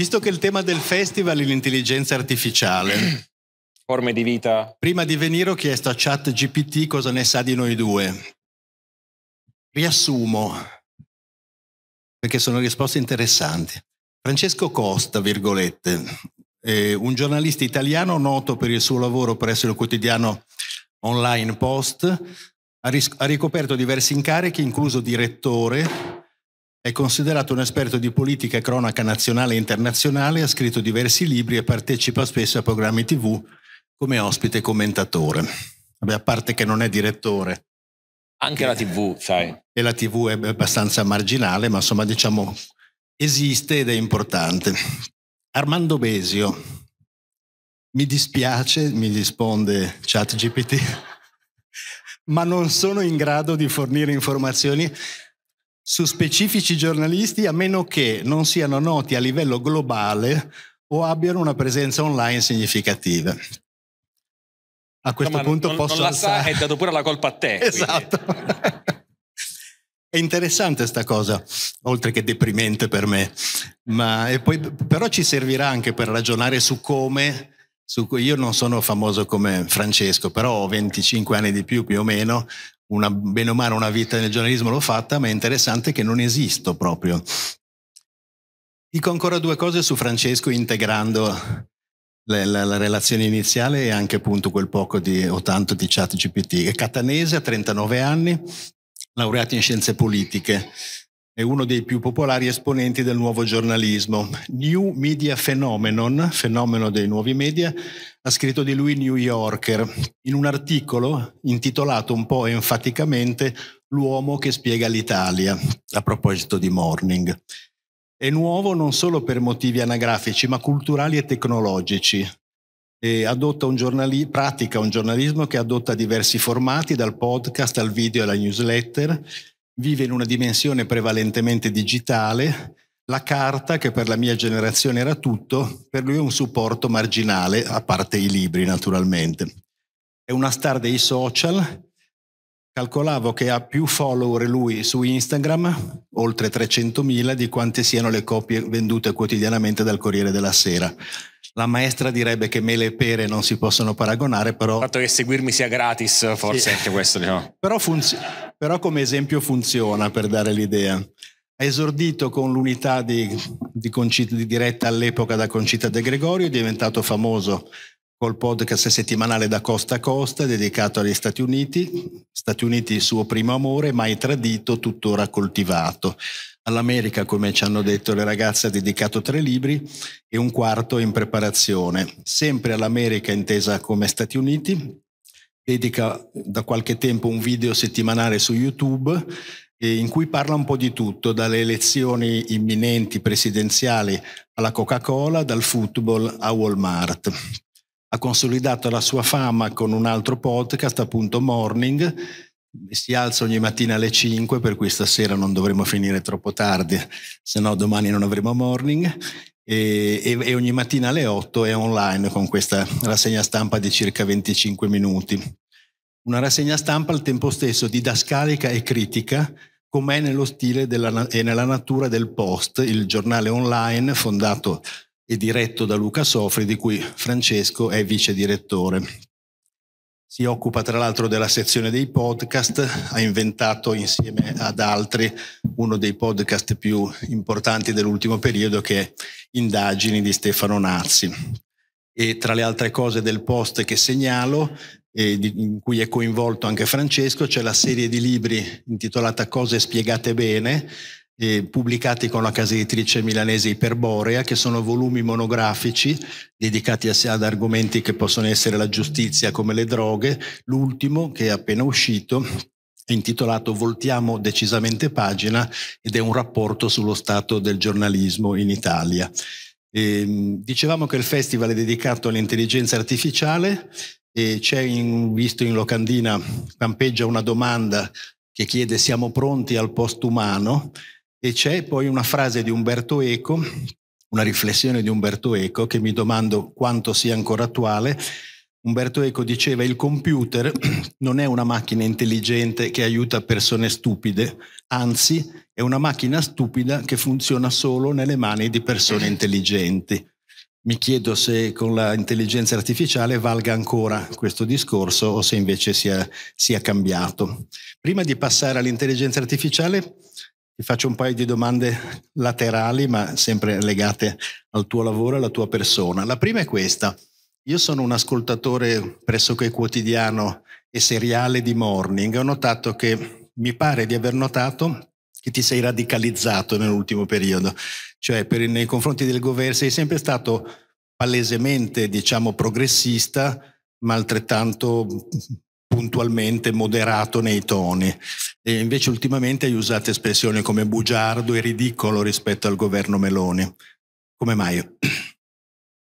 Visto che il tema del festival è l'intelligenza artificiale. Forme di vita. Prima di venire ho chiesto a Chat GPT cosa ne sa di noi due. Riassumo, perché sono risposte interessanti. Francesco Costa, virgolette, un giornalista italiano noto per il suo lavoro presso il quotidiano online Post, ha, ricoperto diversi incarichi, incluso direttore è considerato un esperto di politica e cronaca nazionale e internazionale, ha scritto diversi libri e partecipa spesso a programmi tv come ospite e commentatore. Vabbè, a parte che non è direttore. Anche la tv, sai. E la tv è abbastanza marginale, ma insomma diciamo esiste ed è importante. Armando Besio, mi dispiace, mi risponde ChatGPT, ma non sono in grado di fornire informazioni su specifici giornalisti a meno che non siano noti a livello globale o abbiano una presenza online significativa. A questo no, punto non, posso non la alzare... sa e dato pure la colpa a te. Esatto. È interessante sta cosa, oltre che deprimente per me, ma, poi, però ci servirà anche per ragionare su come, su, io non sono famoso come Francesco, però ho 25 anni di più più o meno, una, bene o male una vita nel giornalismo l'ho fatta, ma è interessante che non esisto proprio. Dico ancora due cose su Francesco integrando la, la, la relazione iniziale e anche appunto quel poco di, o tanto di chat GPT. È catanese, ha 39 anni, laureato in scienze politiche, è uno dei più popolari esponenti del nuovo giornalismo. New Media Phenomenon, fenomeno dei nuovi media, ha scritto di lui New Yorker in un articolo intitolato un po' enfaticamente L'uomo che spiega l'Italia, a proposito di Morning. È nuovo non solo per motivi anagrafici, ma culturali e tecnologici. E un giornali- pratica un giornalismo che adotta diversi formati, dal podcast al video e alla newsletter, vive in una dimensione prevalentemente digitale, la carta, che per la mia generazione era tutto, per lui è un supporto marginale, a parte i libri naturalmente. È una star dei social, calcolavo che ha più follower lui su Instagram, oltre 300.000, di quante siano le copie vendute quotidianamente dal Corriere della Sera la maestra direbbe che mele e pere non si possono paragonare, però... Il fatto che seguirmi sia gratis, forse sì. anche questo, diciamo. però, funzi- però come esempio funziona, per dare l'idea. Ha esordito con l'unità di, di, Concita, di diretta all'epoca da Concita De Gregorio, è diventato famoso col podcast settimanale da costa a costa dedicato agli Stati Uniti, Stati Uniti suo primo amore, mai tradito, tuttora coltivato all'America, come ci hanno detto le ragazze, ha dedicato tre libri e un quarto in preparazione. Sempre all'America intesa come Stati Uniti, dedica da qualche tempo un video settimanale su YouTube eh, in cui parla un po' di tutto, dalle elezioni imminenti presidenziali alla Coca-Cola, dal football a Walmart. Ha consolidato la sua fama con un altro podcast, appunto Morning, si alza ogni mattina alle 5, per cui stasera non dovremo finire troppo tardi, se no domani non avremo morning. E, e, e, ogni mattina alle 8 è online con questa rassegna stampa di circa 25 minuti. Una rassegna stampa al tempo stesso didascalica e critica, com'è nello stile della, e nella natura del Post, il giornale online fondato e diretto da Luca Sofri, di cui Francesco è vice direttore si occupa tra l'altro della sezione dei podcast, ha inventato insieme ad altri uno dei podcast più importanti dell'ultimo periodo che è Indagini di Stefano Nazzi. E tra le altre cose del post che segnalo, eh, in cui è coinvolto anche Francesco, c'è la serie di libri intitolata Cose spiegate bene, eh, pubblicati con la casa editrice milanese Iperborea, che sono volumi monografici dedicati a, ad argomenti che possono essere la giustizia come le droghe. L'ultimo, che è appena uscito, è intitolato Voltiamo decisamente pagina ed è un rapporto sullo stato del giornalismo in Italia. E, ehm, dicevamo che il festival è dedicato all'intelligenza artificiale e c'è in, visto in locandina campeggia una domanda che chiede siamo pronti al post umano e c'è poi una frase di Umberto Eco, una riflessione di Umberto Eco, che mi domando quanto sia ancora attuale. Umberto Eco diceva il computer non è una macchina intelligente che aiuta persone stupide, anzi è una macchina stupida che funziona solo nelle mani di persone intelligenti. Mi chiedo se con l'intelligenza artificiale valga ancora questo discorso o se invece sia, sia cambiato. Prima di passare all'intelligenza artificiale, ti faccio un paio di domande laterali, ma sempre legate al tuo lavoro e alla tua persona. La prima è questa. Io sono un ascoltatore pressoché quotidiano e seriale di Morning. Ho notato che, mi pare di aver notato, che ti sei radicalizzato nell'ultimo periodo. Cioè, per, nei confronti del governo sei sempre stato palesemente, diciamo, progressista, ma altrettanto puntualmente moderato nei toni. E invece ultimamente hai usato espressioni come bugiardo e ridicolo rispetto al governo Meloni. Come mai?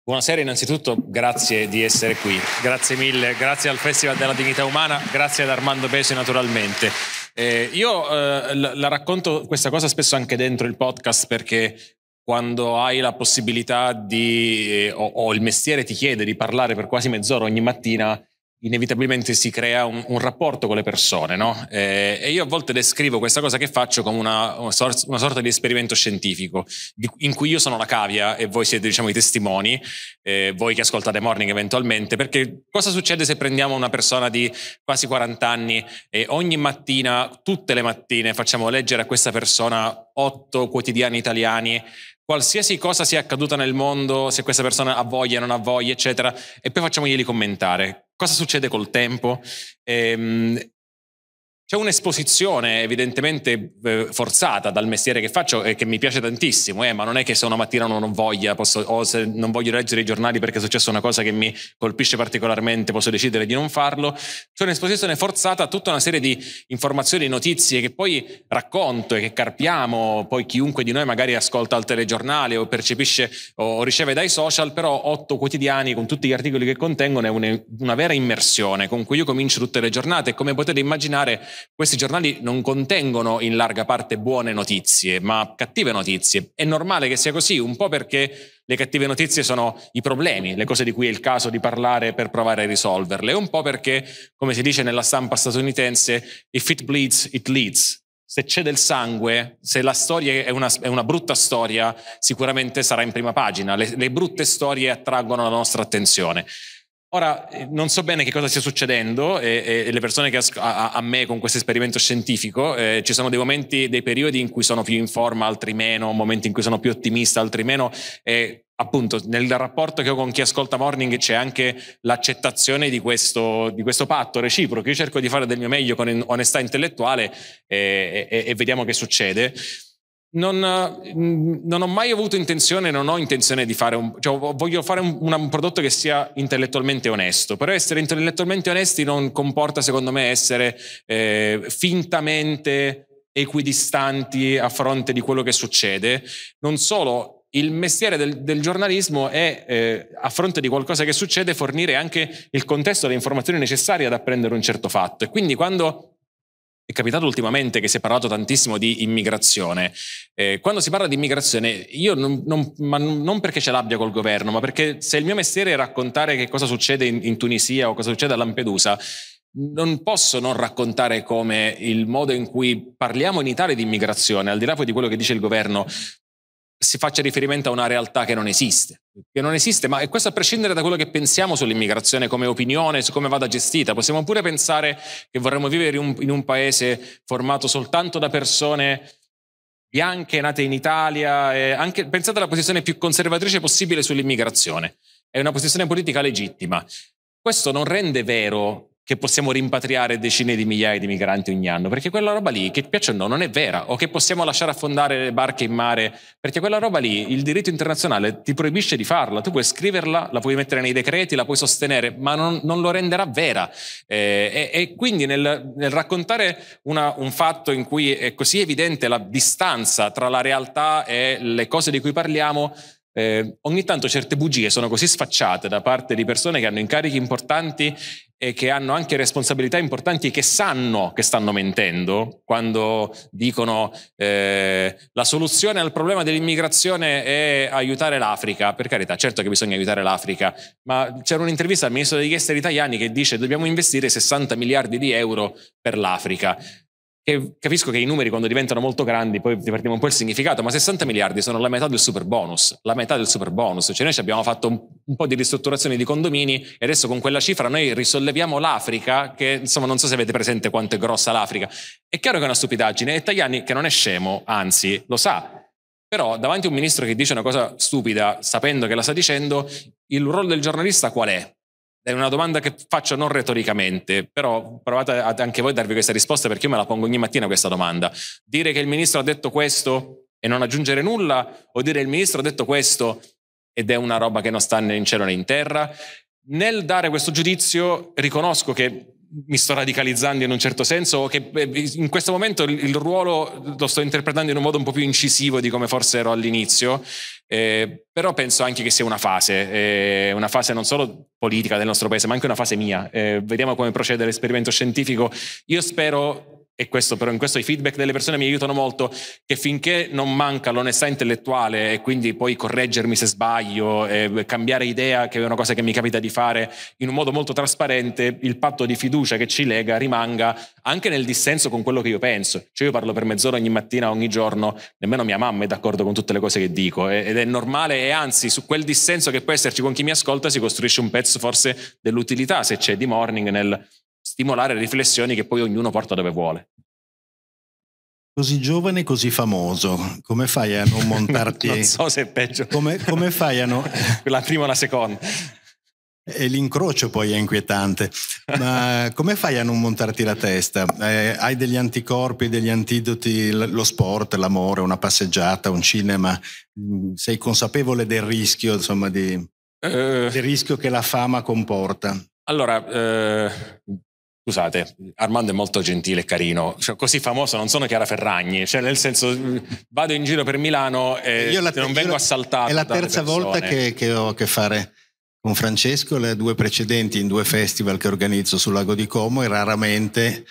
Buonasera innanzitutto, grazie di essere qui, grazie mille, grazie al Festival della Dignità Umana, grazie ad Armando Bese naturalmente. Eh, io eh, la, la racconto questa cosa spesso anche dentro il podcast perché quando hai la possibilità di, eh, o, o, il mestiere ti chiede di parlare per quasi mezz'ora ogni mattina, inevitabilmente si crea un, un, rapporto con le persone, no? eh, e io a volte descrivo questa cosa che faccio come una, una, sorta, una sorta, di esperimento scientifico, di, in cui io sono la cavia e voi siete, diciamo, i testimoni, eh, voi che ascoltate Morning eventualmente, perché cosa succede se prendiamo una persona di quasi 40 anni e ogni mattina, tutte le mattine, facciamo leggere a questa persona otto quotidiani italiani qualsiasi cosa sia accaduta nel mondo, se questa persona ha voglia, non ha voglia, eccetera, e poi facciamoglieli commentare cosa succede col tempo? Ehm, c'è un'esposizione evidentemente eh, forzata dal mestiere che faccio e che mi piace tantissimo, eh, ma non è che se una mattina non ho voglia posso, o se non voglio leggere i giornali perché è successa una cosa che mi colpisce particolarmente posso decidere di non farlo. C'è un'esposizione forzata a tutta una serie di informazioni e notizie che poi racconto e che carpiamo, poi chiunque di noi magari ascolta al telegiornale o percepisce o riceve dai social, però otto quotidiani con tutti gli articoli che contengono è una vera immersione con cui io comincio tutte le giornate e come potete immaginare questi giornali non contengono in larga parte buone notizie, ma cattive notizie. È normale che sia così, un po' perché le cattive notizie sono i problemi, le cose di cui è il caso di parlare per provare a risolverle, un po' perché, come si dice nella stampa statunitense, if it bleeds, it leads. Se c'è del sangue, se la storia è una, è una brutta storia, sicuramente sarà in prima pagina. Le, le brutte storie attraggono la nostra attenzione. Ora, eh, non so bene che cosa stia succedendo e, e le persone che as- a, a, me con questo esperimento scientifico, eh, ci sono dei momenti, dei periodi in cui sono più in forma, altri meno, momenti in cui sono più ottimista, altri meno. E appunto nel rapporto che ho con chi ascolta Morning c'è anche l'accettazione di questo, di questo patto reciproco. Io cerco di fare del mio meglio con onestà intellettuale eh, e, e, e vediamo che succede. Non, mm, non, ho mai avuto intenzione, non ho intenzione di fare un... Cioè, voglio fare un, un, prodotto che sia intellettualmente onesto, però essere intellettualmente onesti non comporta, secondo me, essere eh, fintamente equidistanti a fronte di quello che succede. Non solo, il mestiere del, del giornalismo è, eh, a fronte di qualcosa che succede, fornire anche il contesto e le informazioni necessarie ad apprendere un certo fatto. E quindi quando è capitato ultimamente che si è parlato tantissimo di immigrazione. Eh, quando si parla di immigrazione, io non, non, non, perché ce l'abbia col governo, ma perché se il mio mestiere è raccontare che cosa succede in, in Tunisia o cosa succede a Lampedusa, non posso non raccontare come il modo in cui parliamo in Italia di immigrazione, al di là poi di quello che dice il governo, si faccia riferimento a una realtà che non esiste, che non esiste, ma questo a prescindere da quello che pensiamo sull'immigrazione come opinione, su come vada gestita. Possiamo pure pensare che vorremmo vivere in un, in un paese formato soltanto da persone bianche nate in Italia, e anche, pensate alla posizione più conservatrice possibile sull'immigrazione, è una posizione politica legittima. Questo non rende vero che possiamo rimpatriare decine di migliaia di migranti ogni anno, perché quella roba lì, che piaccia o no, non è vera, o che possiamo lasciare affondare le barche in mare, perché quella roba lì il diritto internazionale ti proibisce di farla, tu puoi scriverla, la puoi mettere nei decreti, la puoi sostenere, ma non, non lo renderà vera. Eh, e, e, quindi nel, nel raccontare una, un fatto in cui è così evidente la distanza tra la realtà e le cose di cui parliamo, eh, ogni tanto certe bugie sono così sfacciate da parte di persone che hanno incarichi importanti e che hanno anche responsabilità importanti e che sanno che stanno mentendo quando dicono eh, la soluzione al problema dell'immigrazione è aiutare l'Africa. Per carità, certo che bisogna aiutare l'Africa, ma c'era un'intervista al ministro degli esteri italiani che dice dobbiamo investire 60 miliardi di euro per l'Africa che capisco che i numeri quando diventano molto grandi poi perdiamo un po' il significato, ma 60 miliardi sono la metà del super bonus, la metà del super bonus, cioè noi abbiamo fatto un, un, po' di ristrutturazione di condomini e adesso con quella cifra noi risolleviamo l'Africa, che insomma non so se avete presente quanto è grossa l'Africa, è chiaro che è una stupidaggine e Tajani che non è scemo, anzi lo sa, però davanti a un ministro che dice una cosa stupida sapendo che la sta dicendo, il ruolo del giornalista qual è? È una domanda che faccio non retoricamente, però provate anche voi a darvi questa risposta perché io me la pongo ogni mattina questa domanda. Dire che il ministro ha detto questo e non aggiungere nulla o dire il ministro ha detto questo ed è una roba che non sta né in cielo né in terra? Nel dare questo giudizio riconosco che mi sto radicalizzando in un certo senso o che eh, in questo momento il ruolo lo sto interpretando in un modo un po' più incisivo di come forse ero all'inizio, eh, però penso anche che sia una fase, eh, una fase non solo politica del nostro paese, ma anche una fase mia. Eh, vediamo come procede l'esperimento scientifico. Io spero e questo però in questo i feedback delle persone mi aiutano molto, che finché non manca l'onestà intellettuale e quindi poi correggermi se sbaglio, cambiare idea, che è una cosa che mi capita di fare in un modo molto trasparente, il patto di fiducia che ci lega rimanga anche nel dissenso con quello che io penso. Cioè io parlo per mezz'ora ogni mattina, ogni giorno, nemmeno mia mamma è d'accordo con tutte le cose che dico ed è normale e anzi su quel dissenso che può esserci con chi mi ascolta si costruisce un pezzo forse dell'utilità se c'è di morning nel stimolare riflessioni che poi ognuno porta dove vuole. Così giovane così famoso, come fai a non montarti? non so se è peggio. Come, come fai a non... la prima o la seconda. E l'incrocio poi è inquietante. Ma come fai a non montarti la testa? Eh, hai degli anticorpi, degli antidoti, lo sport, l'amore, una passeggiata, un cinema? Mm, sei consapevole del rischio, insomma, di, uh... del rischio che la fama comporta? Allora, eh, Scusate, Armando è molto gentile e carino, cioè, così famoso non sono Chiara Ferragni, cioè nel senso vado in giro per Milano e te- non vengo assaltato. È la terza volta che, che ho a che fare con Francesco, le due precedenti in due festival che organizzo sul lago di Como e raramente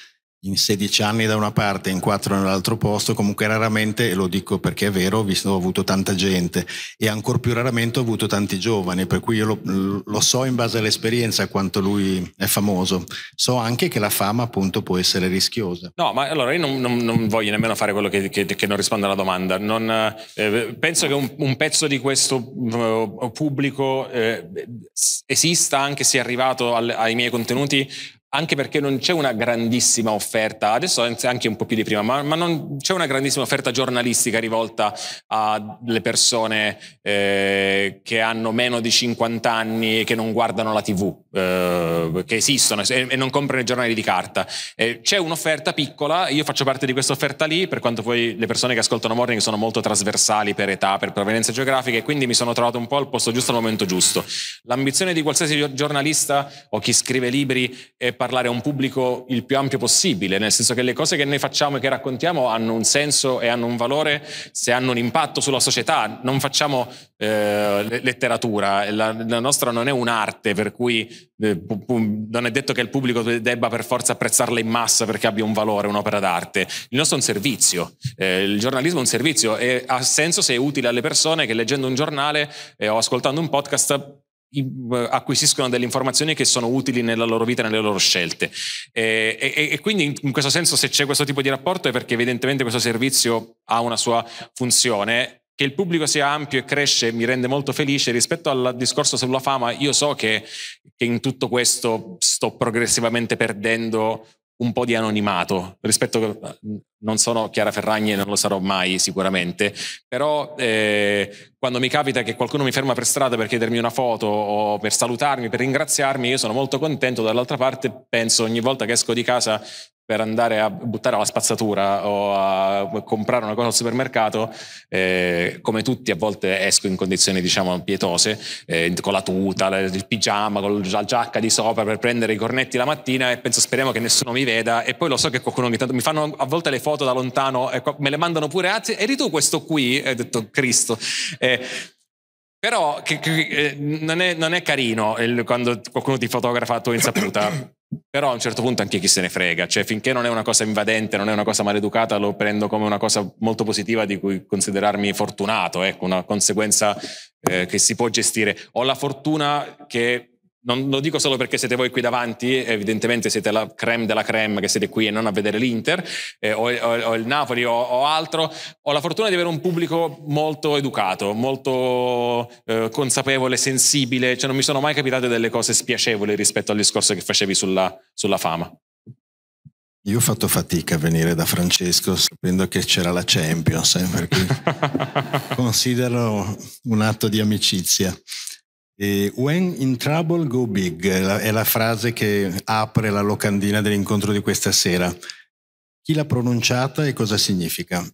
in 16 anni da una parte e in 4 nell'altro posto, comunque raramente, e lo dico perché è vero, visto, ho avuto tanta gente e ancor più raramente ho avuto tanti giovani, per cui io lo, lo so in base all'esperienza quanto lui è famoso. So anche che la fama appunto può essere rischiosa. No, ma allora io non, non, non voglio nemmeno fare quello che, che, che non risponde alla domanda. Non, eh, penso che un, un, pezzo di questo uh, pubblico eh, esista anche se è arrivato al, ai miei contenuti anche perché non c'è una grandissima offerta, adesso anche un po' più di prima, ma, ma non c'è una grandissima offerta giornalistica rivolta alle persone eh, che hanno meno di 50 anni e che non guardano la tv, eh, che esistono e, e, non comprano i giornali di carta. Eh, c'è un'offerta piccola, io faccio parte di questa offerta lì, per quanto poi le persone che ascoltano Morning sono molto trasversali per età, per provenienza geografica e quindi mi sono trovato un po' al posto giusto al momento giusto. L'ambizione di qualsiasi giornalista o chi scrive libri è parlare a un pubblico il più ampio possibile, nel senso che le cose che noi facciamo e che raccontiamo hanno un senso e hanno un valore se hanno un impatto sulla società. Non facciamo eh, letteratura, la, la, nostra non è un'arte, per cui eh, pu, pu, non è detto che il pubblico debba per forza apprezzarla in massa perché abbia un valore, un'opera d'arte. Il nostro è un servizio, eh, il giornalismo è un servizio e ha senso se è utile alle persone che leggendo un giornale eh, o ascoltando un podcast eh, acquisiscono delle informazioni che sono utili nella loro vita e nelle loro scelte. Eh, e, e, e, quindi in questo senso se c'è questo tipo di rapporto è perché evidentemente questo servizio ha una sua funzione. Che il pubblico sia ampio e cresce mi rende molto felice rispetto al discorso sulla fama. Io so che, che in tutto questo sto progressivamente perdendo un po' di anonimato rispetto non sono Chiara Ferragni e non lo sarò mai sicuramente, però eh, quando mi capita che qualcuno mi ferma per strada per chiedermi una foto o per salutarmi, per ringraziarmi, io sono molto contento, dall'altra parte penso ogni volta che esco di casa per andare a buttare alla spazzatura o a comprare una cosa al supermercato, eh, come tutti a volte esco in condizioni diciamo pietose, eh, con la tuta, il pigiama, con la giacca di sopra per prendere i cornetti la mattina e penso speriamo che nessuno mi veda e poi lo so che qualcuno ogni tanto mi fanno a volte le foto foto da lontano, ecco, me le mandano pure, anzi, eri tu questo qui? ho detto, Cristo. Eh, però che, che, eh, non, è, non, è, carino il, quando qualcuno ti fotografa a tua insaputa. Però a un certo punto anche chi se ne frega, cioè finché non è una cosa invadente, non è una cosa maleducata, lo prendo come una cosa molto positiva di cui considerarmi fortunato, ecco, una conseguenza eh, che si può gestire. Ho la fortuna che non lo dico solo perché siete voi qui davanti, evidentemente siete la creme della creme che siete qui e non a vedere l'Inter, eh, o, o, o, il Napoli o, o, altro. Ho la fortuna di avere un pubblico molto educato, molto eh, consapevole, sensibile, cioè non mi sono mai capitate delle cose spiacevoli rispetto al discorso che facevi sulla, sulla fama. Io ho fatto fatica a venire da Francesco sapendo che c'era la Champions, eh, per considero un atto di amicizia. Eh, When in trouble go big è la frase che apre la locandina dell'incontro di questa sera. Chi l'ha pronunciata e cosa significa?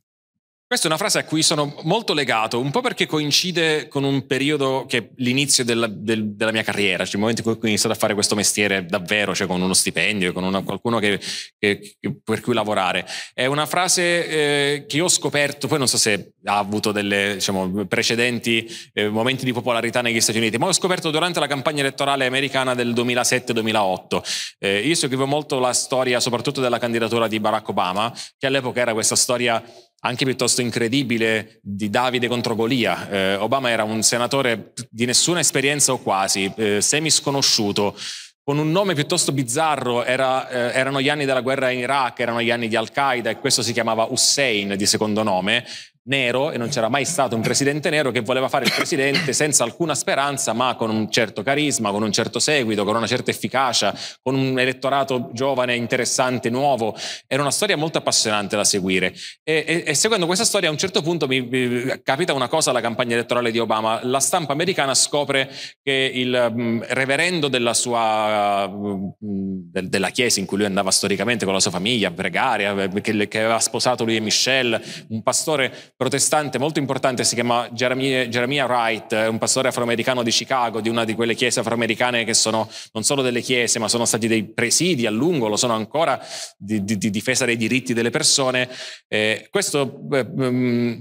Questa è una frase a cui sono molto legato, un po' perché coincide con un periodo che è l'inizio della, del, della mia carriera, cioè il momento in cui ho iniziato a fare questo mestiere davvero, cioè con uno stipendio, con una, qualcuno che, che, che, per cui lavorare. È una frase eh, che ho scoperto, poi non so se ha avuto delle diciamo, precedenti eh, momenti di popolarità negli Stati Uniti, ma l'ho scoperto durante la campagna elettorale americana del 2007-2008. Eh, io seguivo molto la storia soprattutto della candidatura di Barack Obama, che all'epoca era questa storia anche piuttosto incredibile di Davide contro Golia. Eh, Obama era un senatore di nessuna esperienza o quasi, eh, semi sconosciuto, con un nome piuttosto bizzarro, era, eh, erano gli anni della guerra in Iraq, erano gli anni di Al-Qaeda e questo si chiamava Hussein di secondo nome, nero e non c'era mai stato un presidente nero che voleva fare il presidente senza alcuna speranza, ma con un certo carisma, con un certo seguito, con una certa efficacia, con un elettorato giovane, interessante, nuovo. Era una storia molto appassionante da seguire. E, e, e seguendo questa storia a un certo punto mi, mi, capita una cosa alla campagna elettorale di Obama. La stampa americana scopre che il mh, mm, reverendo della sua mh, mm, de, della chiesa in cui lui andava storicamente con la sua famiglia a pregare, che, che aveva sposato lui e Michelle, un pastore protestante molto importante, si chiama Jeremiah, Jeremiah Wright, un pastore afroamericano di Chicago, di una di quelle chiese afroamericane che sono non solo delle chiese, ma sono stati dei presidi a lungo, lo sono ancora, di, di, di difesa dei diritti delle persone. Eh, questo, eh, mm,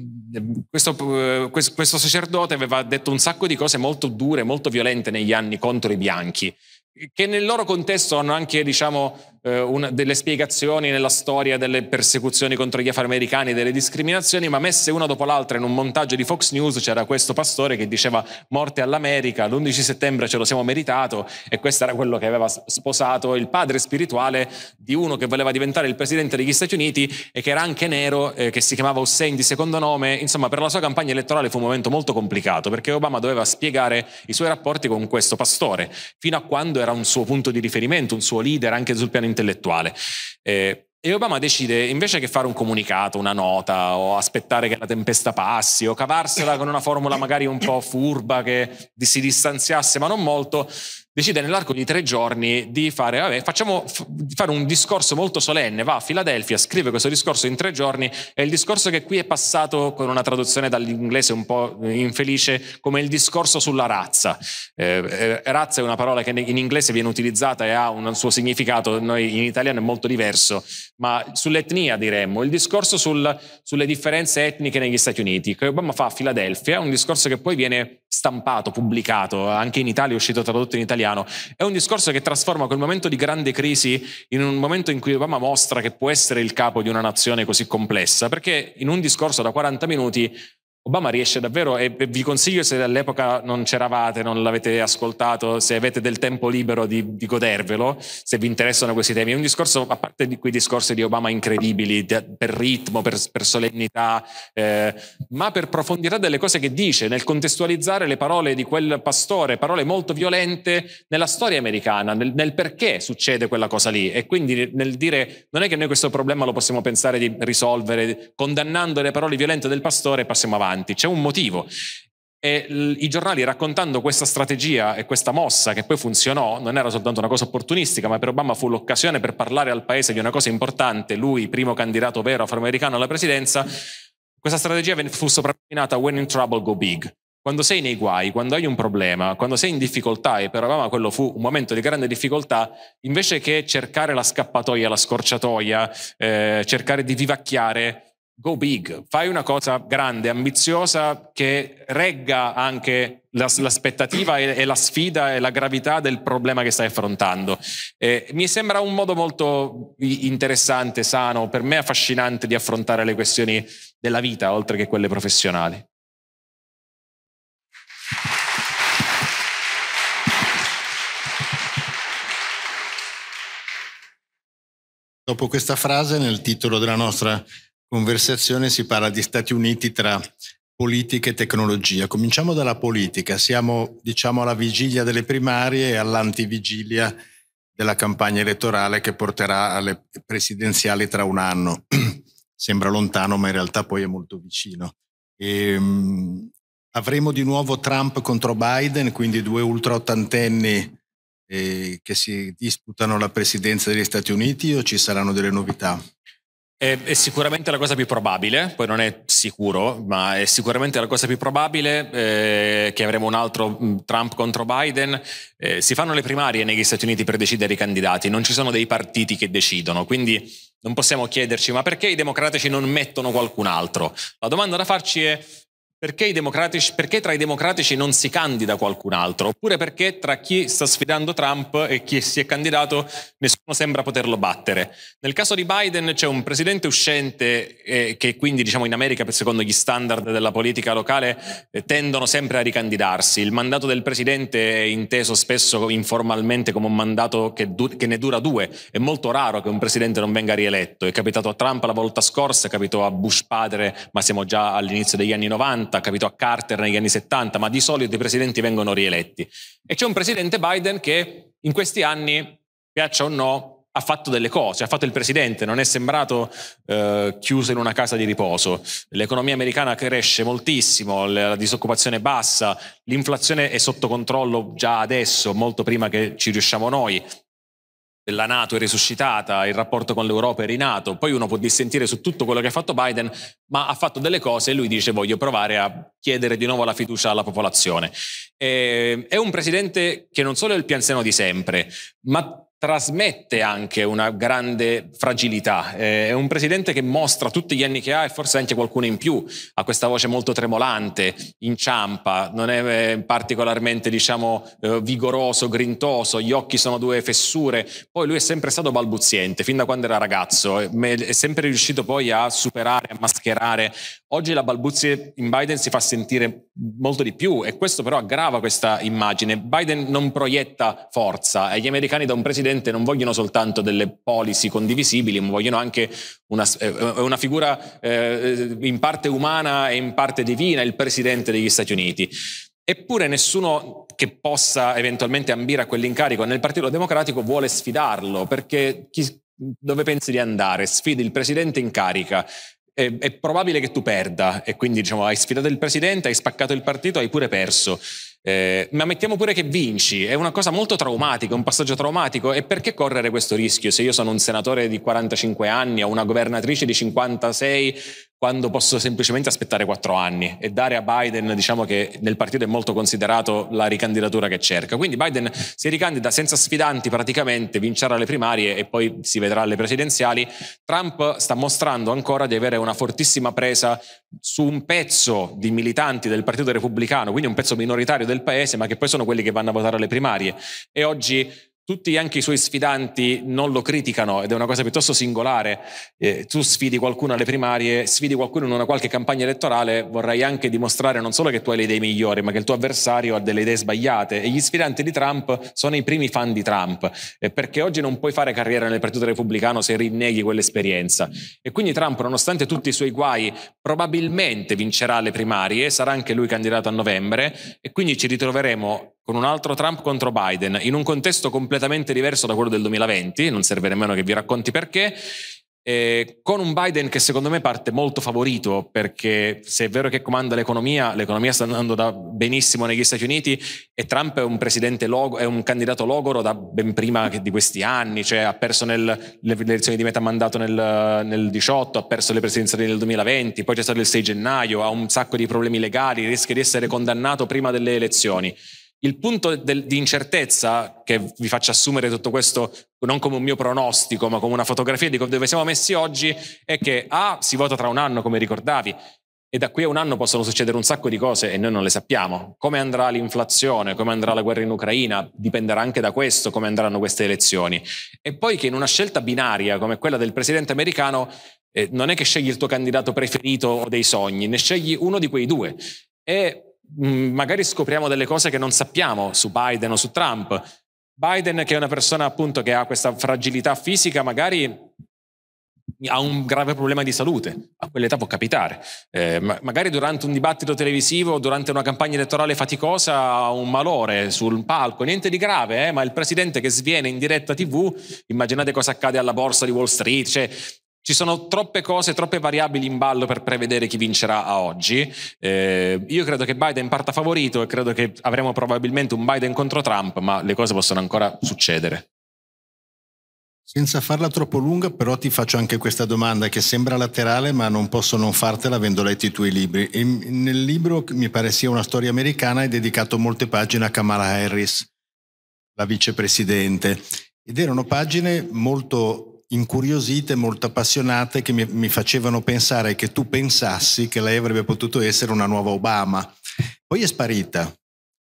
questo, eh, questo sacerdote aveva detto un sacco di cose molto dure, molto violente negli anni contro i bianchi, che nel loro contesto hanno anche, diciamo, eh, una, delle spiegazioni nella storia delle persecuzioni contro gli afroamericani, delle discriminazioni, ma messe una dopo l'altra in un montaggio di Fox News c'era questo pastore che diceva morte all'America, l'11 settembre ce lo siamo meritato e questo era quello che aveva sposato il padre spirituale di uno che voleva diventare il presidente degli Stati Uniti e che era anche nero, eh, che si chiamava Hussein di secondo nome, insomma per la sua campagna elettorale fu un momento molto complicato perché Obama doveva spiegare i suoi rapporti con questo pastore, fino a quando era un suo punto di riferimento, un suo leader anche sul piano intellettuale. Eh, e Obama decide, invece che fare un comunicato, una nota, o aspettare che la tempesta passi, o cavarsela con una formula magari un po' furba che si distanziasse, ma non molto, decide nell'arco di tre giorni di fare, vabbè, facciamo, f- fare un discorso molto solenne, va a Filadelfia, scrive questo discorso in tre giorni, è il discorso che qui è passato con una traduzione dall'inglese un po' infelice come il discorso sulla razza. Eh, eh, razza è una parola che in inglese viene utilizzata e ha un suo significato, noi in italiano è molto diverso, ma sull'etnia diremmo, il discorso sul, sulle differenze etniche negli Stati Uniti, che Obama fa a Filadelfia, un discorso che poi viene stampato, pubblicato, anche in Italia è uscito tradotto in italiano italiano. È un discorso che trasforma quel momento di grande crisi in un momento in cui Obama mostra che può essere il capo di una nazione così complessa, perché in un discorso da 40 minuti Obama riesce davvero, e vi consiglio se all'epoca non c'eravate, non l'avete ascoltato, se avete del tempo libero di, di godervelo, se vi interessano questi temi, è un discorso, a parte di quei discorsi di Obama incredibili, per ritmo, per, per solennità, eh, ma per profondità delle cose che dice, nel contestualizzare le parole di quel pastore, parole molto violente nella storia americana, nel, nel perché succede quella cosa lì. E quindi nel dire, non è che noi questo problema lo possiamo pensare di risolvere, condannando le parole violente del pastore e passiamo avanti avanti, c'è un motivo. E i giornali raccontando questa strategia e questa mossa che poi funzionò, non era soltanto una cosa opportunistica, ma per Obama fu l'occasione per parlare al paese di una cosa importante, lui primo candidato vero afroamericano alla presidenza, questa strategia fu soprannominata When in Trouble Go Big. Quando sei nei guai, quando hai un problema, quando sei in difficoltà, e per Obama quello fu un momento di grande difficoltà, invece che cercare la scappatoia, la scorciatoia, eh, cercare di vivacchiare, go big, fai una cosa grande, ambiziosa che regga anche l'aspettativa e, la sfida e la gravità del problema che stai affrontando. Eh, mi sembra un modo molto interessante, sano, per me affascinante di affrontare le questioni della vita oltre che quelle professionali. Dopo questa frase nel titolo della nostra conversazione si parla di Stati Uniti tra politica e tecnologia. Cominciamo dalla politica, siamo diciamo alla vigilia delle primarie e all'antivigilia della campagna elettorale che porterà alle presidenziali tra un anno. Sembra lontano, ma in realtà poi è molto vicino. E, um, avremo di nuovo Trump contro Biden, quindi due ultraottantenni eh, che si disputano la presidenza degli Stati Uniti o ci saranno delle novità? È, è, sicuramente la cosa più probabile, poi non è sicuro, ma è sicuramente la cosa più probabile eh, che avremo un altro mm, Trump contro Biden. Eh, si fanno le primarie negli Stati Uniti per decidere i candidati, non ci sono dei partiti che decidono, quindi non possiamo chiederci ma perché i democratici non mettono qualcun altro? La domanda da farci è perché, perché, tra i democratici non si candida qualcun altro? Oppure perché tra chi sta sfidando Trump e chi si è candidato nessuno sembra poterlo battere? Nel caso di Biden c'è un presidente uscente eh, che quindi diciamo in America secondo gli standard della politica locale eh, tendono sempre a ricandidarsi. Il mandato del presidente è inteso spesso informalmente come un mandato che, du- che ne dura due. È molto raro che un presidente non venga rieletto. È capitato a Trump la volta scorsa, è capitato a Bush padre, ma siamo già all'inizio degli anni 90 80, capitò a Carter negli anni 70, ma di solito i presidenti vengono rieletti. E c'è un presidente Biden che in questi anni, piaccia o no, ha fatto delle cose, ha fatto il presidente, non è sembrato eh, chiuso in una casa di riposo. L'economia americana cresce moltissimo, la disoccupazione è bassa, l'inflazione è sotto controllo già adesso, molto prima che ci riusciamo noi della Nato è risuscitata, il rapporto con l'Europa è rinato, poi uno può dissentire su tutto quello che ha fatto Biden, ma ha fatto delle cose e lui dice voglio provare a chiedere di nuovo la fiducia alla popolazione. E, ehm, è un presidente che non solo è il pianzeno di sempre, ma trasmette anche una grande fragilità. Eh, è un presidente che mostra tutti gli anni che ha e forse anche qualcuno in più, ha questa voce molto tremolante, inciampa, non è eh, particolarmente diciamo eh, vigoroso, grintoso, gli occhi sono due fessure. Poi lui è sempre stato balbuziente fin da quando era ragazzo, è sempre riuscito poi a superare, a mascherare. Oggi la balbuzia in Biden si fa sentire molto di più e questo però aggrava questa immagine. Biden non proietta forza e gli americani da un presidente dell'Occidente non vogliono soltanto delle policy condivisibili, ma vogliono anche una, eh, eh, una figura eh, in parte umana e in parte divina, il presidente degli Stati Uniti. Eppure nessuno che possa eventualmente ambire a quell'incarico nel Partito Democratico vuole sfidarlo, perché chi, dove pensi di andare? Sfidi il presidente in carica, è, è probabile che tu perda e quindi diciamo hai sfidato il presidente, hai spaccato il partito, hai pure perso. Eh, ma mettiamo pure che vinci, è una cosa molto traumatica, un passaggio traumatico e perché correre questo rischio se io sono un senatore di 45 anni o una governatrice di 56 quando posso semplicemente aspettare quattro anni e dare a Biden, diciamo che nel partito è molto considerato la ricandidatura che cerca. Quindi Biden si ricandida senza sfidanti praticamente, vincerà le primarie e poi si vedrà alle presidenziali. Trump sta mostrando ancora di avere una fortissima presa su un pezzo di militanti del partito repubblicano, quindi un pezzo minoritario del paese, ma che poi sono quelli che vanno a votare alle primarie. E oggi tutti anche i suoi sfidanti non lo criticano ed è una cosa piuttosto singolare. Eh, tu sfidi qualcuno alle primarie, sfidi qualcuno in una qualche campagna elettorale, vorrai anche dimostrare non solo che tu hai le idee migliori, ma che il tuo avversario ha delle idee sbagliate. E gli sfidanti di Trump sono i primi fan di Trump, eh, perché oggi non puoi fare carriera nel Partito Repubblicano se rinneghi quell'esperienza. E quindi Trump, nonostante tutti i suoi guai, probabilmente vincerà le primarie, sarà anche lui candidato a novembre e quindi ci ritroveremo con un altro Trump contro Biden in un contesto completamente completamente diverso da quello del 2020, non serve nemmeno che vi racconti perché, eh, con un Biden che secondo me parte molto favorito perché se è vero che comanda l'economia, l'economia sta andando benissimo negli Stati Uniti e Trump è un, logo, è un candidato logoro da ben prima di questi anni, cioè ha perso nel, le elezioni di metà mandato nel, nel 18, ha perso le presidenziali nel 2020, poi c'è stato il 6 gennaio, ha un sacco di problemi legali, rischia di essere condannato prima delle elezioni. Il punto del, di incertezza che vi faccio assumere tutto questo non come un mio pronostico, ma come una fotografia di dove siamo messi oggi, è che A, si vota tra un anno, come ricordavi, e da qui a un anno possono succedere un sacco di cose e noi non le sappiamo. Come andrà l'inflazione, come andrà la guerra in Ucraina, dipenderà anche da questo, come andranno queste elezioni. E poi che in una scelta binaria come quella del presidente americano, eh, non è che scegli il tuo candidato preferito o dei sogni, ne scegli uno di quei due. E Mm, magari scopriamo delle cose che non sappiamo su Biden o su Trump. Biden, che è una persona appunto che ha questa fragilità fisica, magari ha un grave problema di salute, a quell'età può capitare. Eh, ma magari durante un dibattito televisivo, durante una campagna elettorale faticosa, ha un malore sul palco, niente di grave, eh? ma il presidente che sviene in diretta TV, immaginate cosa accade alla borsa di Wall Street, cioè ci sono troppe cose, troppe variabili in ballo per prevedere chi vincerà a oggi. Eh, io credo che Biden parta favorito e credo che avremo probabilmente un Biden contro Trump, ma le cose possono ancora succedere. Senza farla troppo lunga, però ti faccio anche questa domanda che sembra laterale, ma non posso non fartela avendo letto i tuoi libri. E nel libro, mi pare sia una storia americana, hai dedicato molte pagine a Kamala Harris, la vicepresidente. Ed erano pagine molto incuriosite, molto appassionate, che mi, mi facevano pensare che tu pensassi che lei avrebbe potuto essere una nuova Obama. Poi è sparita.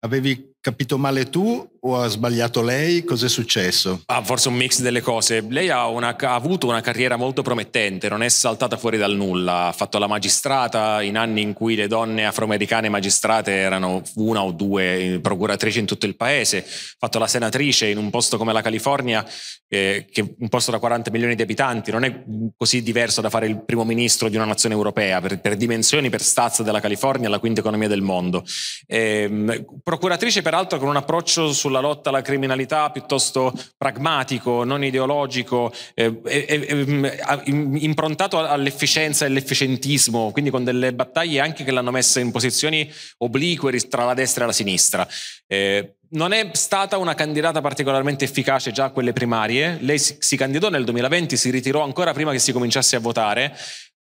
Avevi capito male tu o ha sbagliato lei? Cos'è successo? Ah, forse un mix delle cose. Lei ha, una, ha, avuto una carriera molto promettente, non è saltata fuori dal nulla. Ha fatto la magistrata in anni in cui le donne afroamericane magistrate erano una o due eh, procuratrici in tutto il paese. Ha fatto la senatrice in un posto come la California, eh, che è un posto da 40 milioni di abitanti. Non è così diverso da fare il primo ministro di una nazione europea, per, per dimensioni, per stazza della California, la quinta economia del mondo. Eh, procuratrice peraltro con un approccio sulla lotta alla criminalità piuttosto pragmatico, non ideologico, eh, eh, improntato all'efficienza e all'efficientismo, quindi con delle battaglie anche che l'hanno messa in posizioni oblique tra la destra e la sinistra. Eh, non è stata una candidata particolarmente efficace già a quelle primarie, lei si candidò nel 2020, si ritirò ancora prima che si cominciasse a votare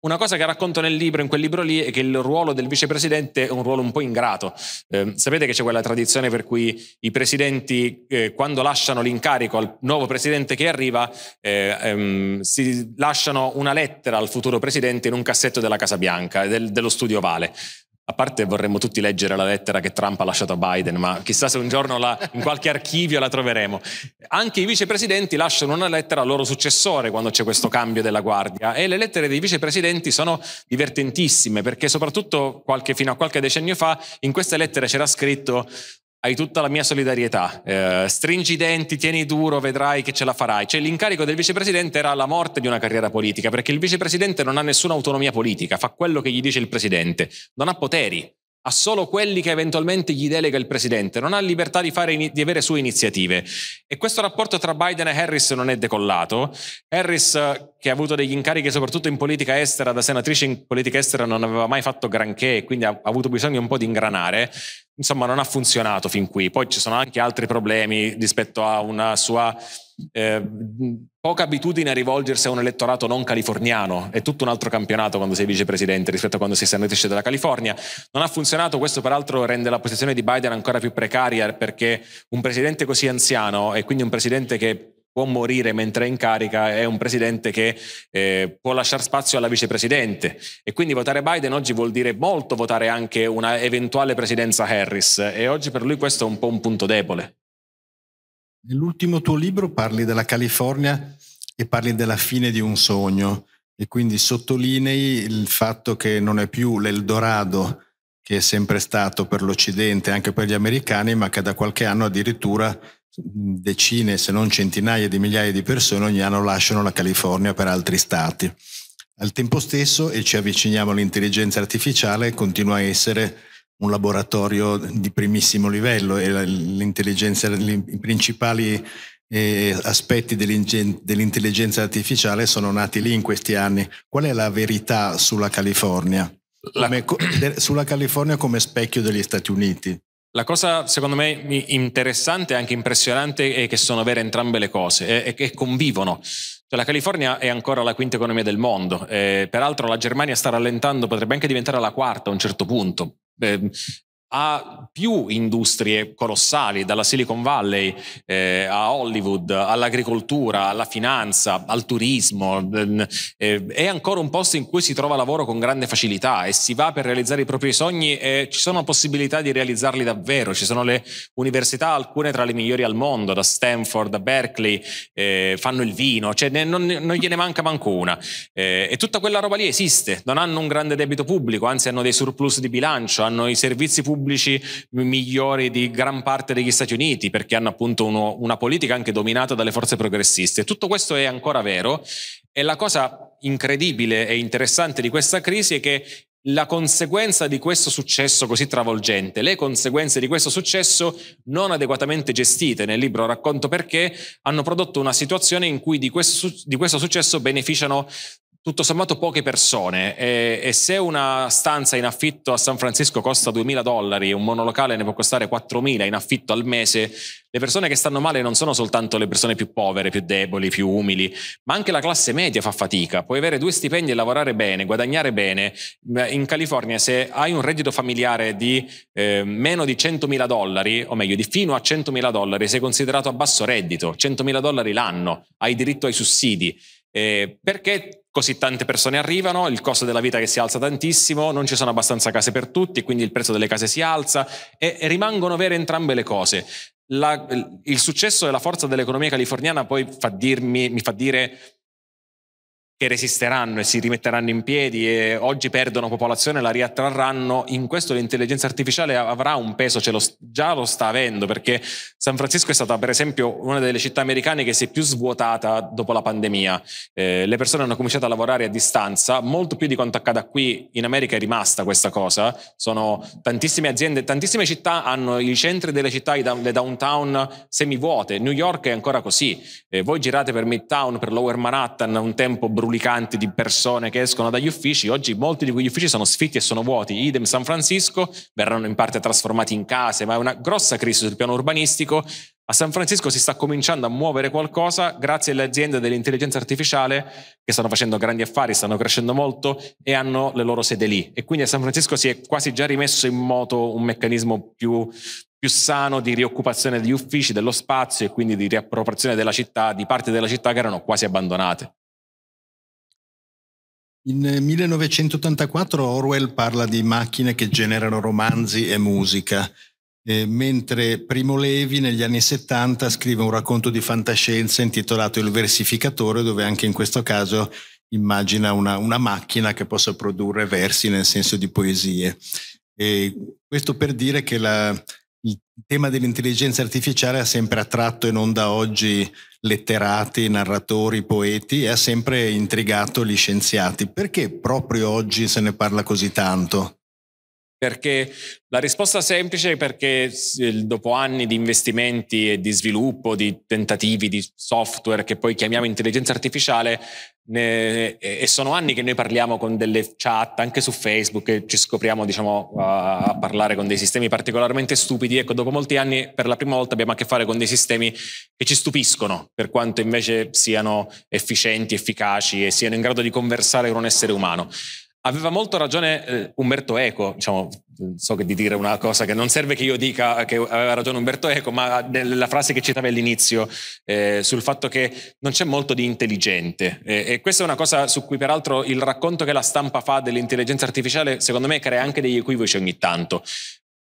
una cosa che racconto nel libro, in quel libro lì, è che il ruolo del vicepresidente è un ruolo un po' ingrato. Eh, sapete che c'è quella tradizione per cui i presidenti, eh, quando lasciano l'incarico al nuovo presidente che arriva, eh, ehm, si lasciano una lettera al futuro presidente in un cassetto della Casa Bianca, del, dello studio Vale. A parte vorremmo tutti leggere la lettera che Trump ha lasciato a Biden, ma chissà se un giorno la, in qualche archivio la troveremo. Anche i vicepresidenti lasciano una lettera al loro successore quando c'è questo cambio della guardia e le lettere dei vicepresidenti sono divertentissime perché soprattutto qualche, fino a qualche decennio fa in queste lettere c'era scritto hai tutta la mia solidarietà, eh, stringi i denti, tieni duro, vedrai che ce la farai. Cioè l'incarico del vicepresidente era la morte di una carriera politica, perché il vicepresidente non ha nessuna autonomia politica, fa quello che gli dice il presidente, non ha poteri, ha solo quelli che eventualmente gli delega il presidente, non ha libertà di, fare, di, avere sue iniziative. E questo rapporto tra Biden e Harris non è decollato. Harris, che ha avuto degli incarichi soprattutto in politica estera, da senatrice in politica estera non aveva mai fatto granché, e quindi ha avuto bisogno un po' di ingranare. Insomma, non ha funzionato fin qui. Poi ci sono anche altri problemi rispetto a una sua eh, poca abitudine a rivolgersi a un elettorato non californiano, è tutto un altro campionato quando sei vicepresidente rispetto a quando sei senatrice della California. Non ha funzionato, questo peraltro rende la posizione di Biden ancora più precaria perché un presidente così anziano e quindi un presidente che può morire mentre è in carica è un presidente che eh, può lasciare spazio alla vicepresidente e quindi votare Biden oggi vuol dire molto votare anche una eventuale presidenza Harris e oggi per lui questo è un po' un punto debole. Nell'ultimo tuo libro parli della California e parli della fine di un sogno e quindi sottolinei il fatto che non è più l'Eldorado che è sempre stato per l'Occidente, anche per gli americani, ma che da qualche anno addirittura decine, se non centinaia di migliaia di persone ogni anno lasciano la California per altri stati. Al tempo stesso, e ci avviciniamo all'intelligenza artificiale, continua a essere un laboratorio di primissimo livello e l'intelligenza, i principali eh, aspetti dell'intelligenza artificiale sono nati lì in questi anni. Qual è la verità sulla California? Come, sulla California come specchio degli Stati Uniti? La cosa secondo me interessante e anche impressionante è che sono vere entrambe le cose e che convivono. Cioè, la California è ancora la quinta economia del mondo, eh, peraltro la Germania sta rallentando, potrebbe anche diventare la quarta a un certo punto. and a più industrie colossali, dalla Silicon Valley eh, a Hollywood, all'agricoltura, alla finanza, al turismo. Mm, eh, è ancora un posto in cui si trova lavoro con grande facilità e si va per realizzare i propri sogni e ci sono possibilità di realizzarli davvero. Ci sono le università, alcune tra le migliori al mondo, da Stanford a Berkeley, eh, fanno il vino, cioè ne, non, non, gliene manca manco una. Eh, e tutta quella roba lì esiste, non hanno un grande debito pubblico, anzi hanno dei surplus di bilancio, hanno i servizi pubblici pubblici migliori di gran parte degli Stati Uniti, perché hanno appunto uno, una politica anche dominata dalle forze progressiste. Tutto questo è ancora vero e la cosa incredibile e interessante di questa crisi è che la conseguenza di questo successo così travolgente, le conseguenze di questo successo non adeguatamente gestite, nel libro racconto perché, hanno prodotto una situazione in cui di questo, di questo successo beneficiano tutto sommato poche persone e, e, se una stanza in affitto a San Francisco costa 2.000 dollari, un monolocale ne può costare 4.000 in affitto al mese, le persone che stanno male non sono soltanto le persone più povere, più deboli, più umili, ma anche la classe media fa fatica. Puoi avere due stipendi e lavorare bene, guadagnare bene. In California se hai un reddito familiare di eh, meno di 100.000 dollari, o meglio di fino a 100.000 dollari, sei considerato a basso reddito, 100.000 dollari l'anno, hai diritto ai sussidi. Eh, perché così tante persone arrivano, il costo della vita che si alza tantissimo, non ci sono abbastanza case per tutti, quindi il prezzo delle case si alza e, rimangono vere entrambe le cose. La, il successo e la forza dell'economia californiana poi fa dirmi, mi fa dire che resisteranno e si rimetteranno in piedi e oggi perdono popolazione la riattrarranno, in questo l'intelligenza artificiale avrà un peso, ce lo, già lo sta avendo, perché San Francisco è stata per esempio una delle città americane che si è più svuotata dopo la pandemia. Eh, le persone hanno cominciato a lavorare a distanza, molto più di quanto accada qui in America è rimasta questa cosa, sono tantissime aziende, tantissime città hanno i centri delle città, le downtown semivuote, New York è ancora così, eh, voi girate per Midtown, per Lower Manhattan, un tempo brutale, brulicante di persone che escono dagli uffici, oggi molti di quegli uffici sono sfitti e sono vuoti. Idem San Francisco verranno in parte trasformati in case, ma è una grossa crisi sul piano urbanistico. A San Francisco si sta cominciando a muovere qualcosa grazie alle aziende dell'intelligenza artificiale che stanno facendo grandi affari, stanno crescendo molto e hanno le loro sede lì. E quindi a San Francisco si è quasi già rimesso in moto un meccanismo più, più sano di rioccupazione degli uffici, dello spazio e quindi di riappropriazione della città, di parti della città che erano quasi abbandonate. In 1984 Orwell parla di macchine che generano romanzi e musica, eh, mentre Primo Levi negli anni 70 scrive un racconto di fantascienza intitolato Il versificatore, dove anche in questo caso immagina una, una macchina che possa produrre versi nel senso di poesie. E questo per dire che la, il tema dell'intelligenza artificiale ha sempre attratto e non da oggi letterati, narratori, poeti e ha sempre intrigato gli scienziati. Perché proprio oggi se ne parla così tanto? Perché la risposta semplice è perché dopo anni di investimenti e di sviluppo, di tentativi di software che poi chiamiamo intelligenza artificiale, ne, e sono anni che noi parliamo con delle chat anche su Facebook e ci scopriamo diciamo, a, parlare con dei sistemi particolarmente stupidi. Ecco, dopo molti anni per la prima volta abbiamo a che fare con dei sistemi che ci stupiscono per quanto invece siano efficienti, efficaci e siano in grado di conversare con un essere umano. Aveva molto ragione eh, Umberto Eco, diciamo, so che di dire una cosa che non serve che io dica che aveva ragione Umberto Eco, ma nella frase che citavi all'inizio eh, sul fatto che non c'è molto di intelligente. Eh, e questa è una cosa su cui peraltro il racconto che la stampa fa dell'intelligenza artificiale, secondo me, crea anche degli equivoci ogni tanto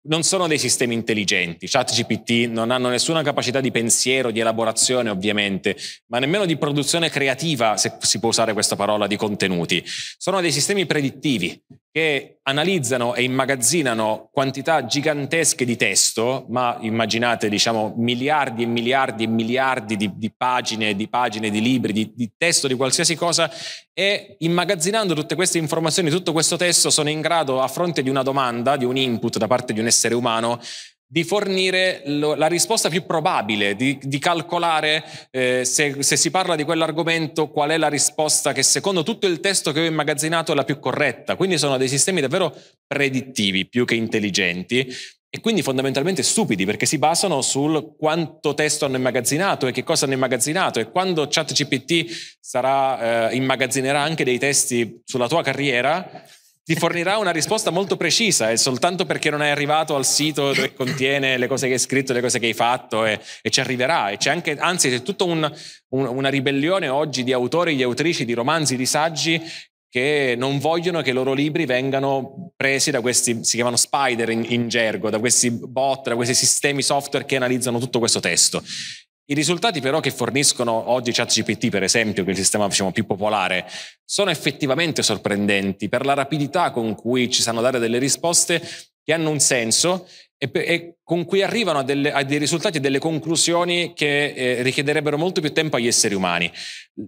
non sono dei sistemi intelligenti. ChatGPT non hanno nessuna capacità di pensiero, di elaborazione ovviamente, ma nemmeno di produzione creativa, se si può usare questa parola, di contenuti. Sono dei sistemi predittivi che analizzano e immagazzinano quantità gigantesche di testo, ma immaginate diciamo miliardi e miliardi e miliardi di, di pagine, di pagine, di libri, di, di testo, di qualsiasi cosa, e immagazzinando tutte queste informazioni, tutto questo testo, sono in grado, a fronte di una domanda, di un input da parte di un essere essere umano di fornire lo, la risposta più probabile, di, di calcolare eh, se, se, si parla di quell'argomento qual è la risposta che secondo tutto il testo che ho immagazzinato è la più corretta. Quindi sono dei sistemi davvero predittivi più che intelligenti e quindi fondamentalmente stupidi perché si basano sul quanto testo hanno immagazzinato e che cosa hanno immagazzinato e quando ChatGPT sarà, eh, immagazzinerà anche dei testi sulla tua carriera ti fornirà una risposta molto precisa e eh, soltanto perché non è arrivato al sito dove contiene le cose che hai scritto, le cose che hai fatto e, e ci arriverà. E c'è anche, anzi, c'è tutta un, un, una ribellione oggi di autori, di autrici, di romanzi, di saggi che non vogliono che i loro libri vengano presi da questi, si chiamano spider in, in gergo, da questi bot, da questi sistemi software che analizzano tutto questo testo. I risultati però che forniscono oggi ChatGPT, per esempio, che è il sistema diciamo, più popolare, sono effettivamente sorprendenti per la rapidità con cui ci sanno dare delle risposte che hanno un senso e, e con cui arrivano a, delle, a, dei risultati e delle conclusioni che eh, richiederebbero molto più tempo agli esseri umani.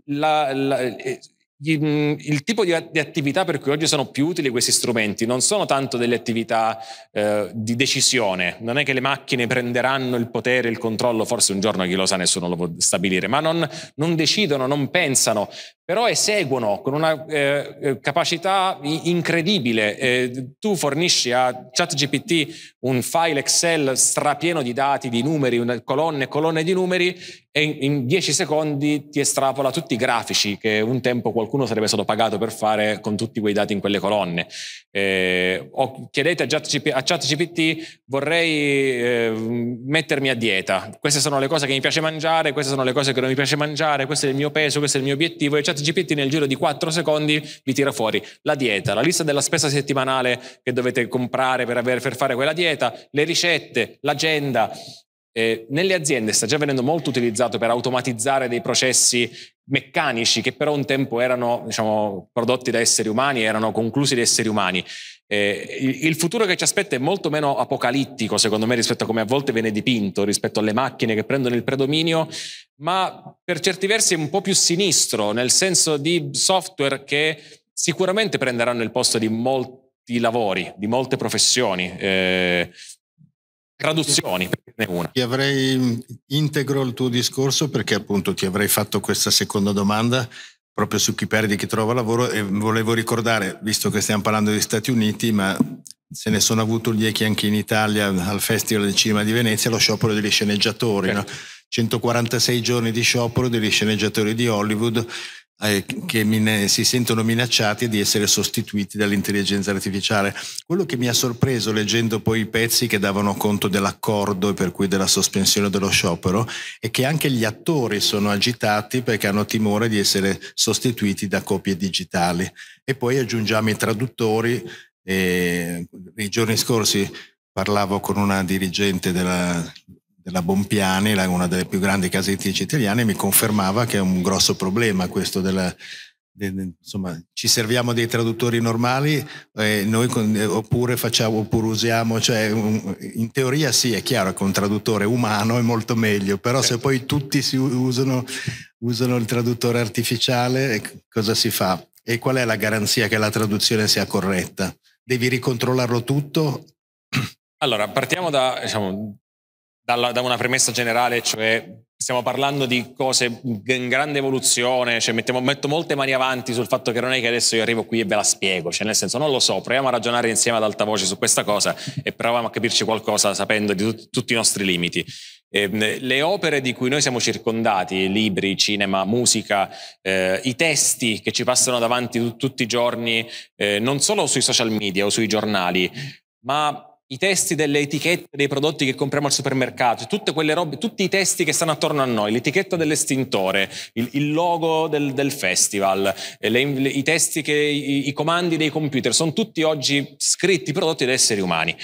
La, la, eh, Mm, il tipo di, attività per cui oggi sono più utili questi strumenti non sono tanto delle attività eh, di decisione, non è che le macchine prenderanno il potere, il controllo, forse un giorno chi lo sa nessuno lo può stabilire, ma non, non decidono, non pensano, però eseguono con una eh, eh capacità incredibile. Eh, tu fornisci a ChatGPT un file Excel strapieno di dati, di numeri, colonne e colonne di numeri e in 10 secondi ti estrapola tutti i grafici che un tempo qualcuno sarebbe stato pagato per fare con tutti quei dati in quelle colonne. Eh, o chiedete a ChatGPT, vorrei eh, mettermi a dieta, queste sono le cose che mi piace mangiare, queste sono le cose che non mi piace mangiare, questo è il mio peso, questo è il mio obiettivo e ChatGPT nel giro di 4 secondi vi tira fuori la dieta, la lista della spesa settimanale che dovete comprare per, avere, per fare quella dieta, le ricette, l'agenda, eh, nelle aziende sta già venendo molto utilizzato per automatizzare dei processi meccanici che però un tempo erano diciamo, prodotti da esseri umani, erano conclusi da esseri umani. Eh, il futuro che ci aspetta è molto meno apocalittico, secondo me, rispetto a come a volte viene dipinto, rispetto alle macchine che prendono il predominio, ma per certi versi è un po' più sinistro, nel senso di software che sicuramente prenderanno il posto di molti lavori, di molte professioni. Eh, traduzioni, una. Ti avrei mm, integro il tuo discorso perché appunto ti avrei fatto questa seconda domanda proprio su chi perde e chi trova lavoro e volevo ricordare, visto che stiamo parlando degli Stati Uniti, ma se ne sono avuto gli echi anche in Italia al Festival del Cinema di Venezia, lo sciopero degli sceneggiatori, okay. no? 146 certo. giorni di sciopero degli sceneggiatori di Hollywood eh, che mi, si sentono minacciati di essere sostituiti dall'intelligenza artificiale. Quello che mi ha sorpreso leggendo poi i pezzi che davano conto dell'accordo e per cui della sospensione dello sciopero è che anche gli attori sono agitati perché hanno timore di essere sostituiti da copie digitali. E poi aggiungiamo i traduttori. Eh, I giorni scorsi parlavo con una dirigente della la Bompiani, una delle più grandi case editrici italiane, mi confermava che è un grosso problema questo della, insomma, ci serviamo dei traduttori normali eh, noi con, eh, oppure, facciamo, oppure usiamo, cioè, un, in teoria sì, è chiaro che un traduttore umano è molto meglio, però certo. se poi tutti si usano, usano il traduttore artificiale, eh, cosa si fa? E qual è la garanzia che la traduzione sia corretta? Devi ricontrollarlo tutto? Allora, partiamo da, diciamo, dalla, da una premessa generale, cioè stiamo parlando di cose in grande evoluzione, cioè mettiamo, metto molte mani avanti sul fatto che non è che adesso io arrivo qui e ve la spiego, cioè nel senso non lo so, proviamo a ragionare insieme ad alta voce su questa cosa e proviamo a capirci qualcosa sapendo di tut, tutti i nostri limiti. Eh, le opere di cui noi siamo circondati, libri, cinema, musica, eh, i testi che ci passano davanti tu, tutti i giorni, eh, non solo sui social media o sui giornali, ma i testi delle etichette dei prodotti che compriamo al supermercato, tutte quelle robe, tutti i testi che stanno attorno a noi, l'etichetta dell'estintore, il, il logo del, del festival, eh, le, le, i testi che, i, i comandi dei computer, sono tutti oggi scritti, prodotti da esseri umani.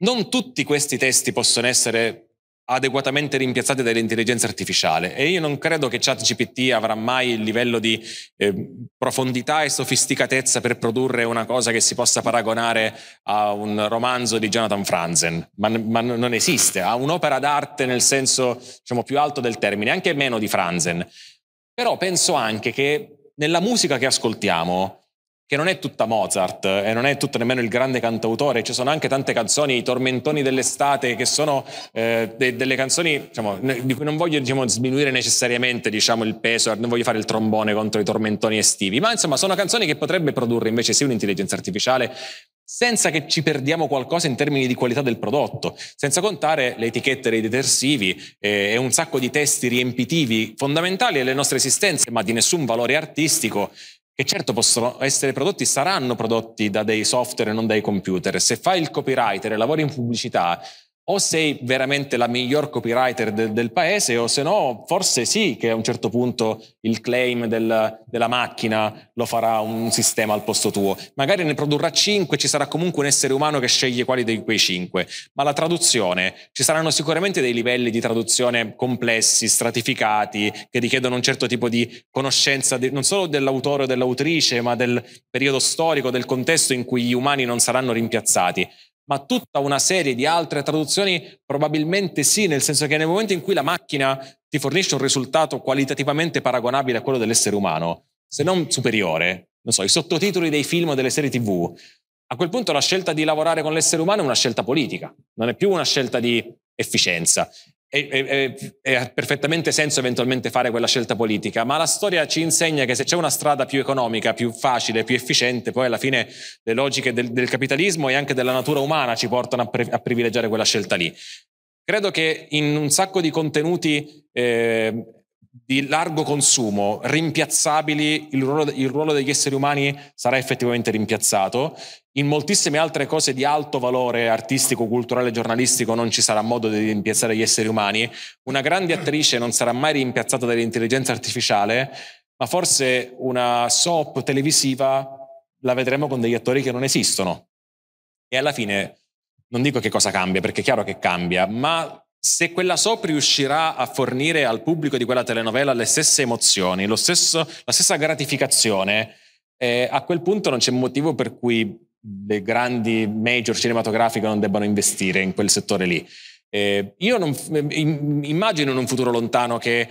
Non tutti questi testi possono essere adeguatamente rimpiazzate dall'intelligenza artificiale e io non credo che ChatGPT avrà mai il livello di eh, profondità e sofisticatezza per produrre una cosa che si possa paragonare a un romanzo di Jonathan Franzen, ma, ma non esiste, ha un'opera d'arte nel senso diciamo, più alto del termine, anche meno di Franzen. Però penso anche che nella musica che ascoltiamo che non è tutta Mozart e eh, non è tutto nemmeno il grande cantautore, ci sono anche tante canzoni, i tormentoni dell'estate, che sono eh, de- delle canzoni diciamo, di cui non voglio diciamo, sminuire necessariamente diciamo, il peso, non voglio fare il trombone contro i tormentoni estivi, ma insomma sono canzoni che potrebbe produrre invece sì un'intelligenza artificiale senza che ci perdiamo qualcosa in termini di qualità del prodotto, senza contare le etichette dei detersivi eh, e un sacco di testi riempitivi fondamentali alle nostre esistenze, ma di nessun valore artistico che certo possono essere prodotti, saranno prodotti da dei software e non dai computer. Se fai il copywriter e lavori in pubblicità, o sei veramente la miglior copywriter de, del paese o se no forse sì che a un certo punto il claim del, della macchina lo farà un sistema al posto tuo. Magari ne produrrà cinque, ci sarà comunque un essere umano che sceglie quali di quei cinque. ma la traduzione, ci saranno sicuramente dei livelli di traduzione complessi, stratificati, che richiedono un certo tipo di conoscenza di, non solo dell'autore o dell'autrice, ma del periodo storico, del contesto in cui gli umani non saranno rimpiazzati ma tutta una serie di altre traduzioni probabilmente sì, nel senso che nel momento in cui la macchina ti fornisce un risultato qualitativamente paragonabile a quello dell'essere umano, se non superiore, non so, i sottotitoli dei film o delle serie TV, a quel punto la scelta di lavorare con l'essere umano è una scelta politica, non è più una scelta di efficienza e, ha perfettamente senso eventualmente fare quella scelta politica, ma la storia ci insegna che se c'è una strada più economica, più facile, più efficiente, poi alla fine le logiche del, del capitalismo e anche della natura umana ci portano a, pre, a, privilegiare quella scelta lì. Credo che in un sacco di contenuti eh, di largo consumo, rimpiazzabili, il ruolo, il ruolo, degli esseri umani sarà effettivamente rimpiazzato. In moltissime altre cose di alto valore artistico, culturale, giornalistico non ci sarà modo di rimpiazzare gli esseri umani. Una grande attrice non sarà mai rimpiazzata dall'intelligenza artificiale, ma forse una soap televisiva la vedremo con degli attori che non esistono. E alla fine non dico che cosa cambia, perché è chiaro che cambia, ma se quella soap riuscirà a fornire al pubblico di quella telenovela le stesse emozioni, stesso, la stessa gratificazione, eh, a quel punto non c'è motivo per cui le grandi major cinematografiche non debbano investire in quel settore lì. Eh, io non, eh, immagino in un futuro lontano che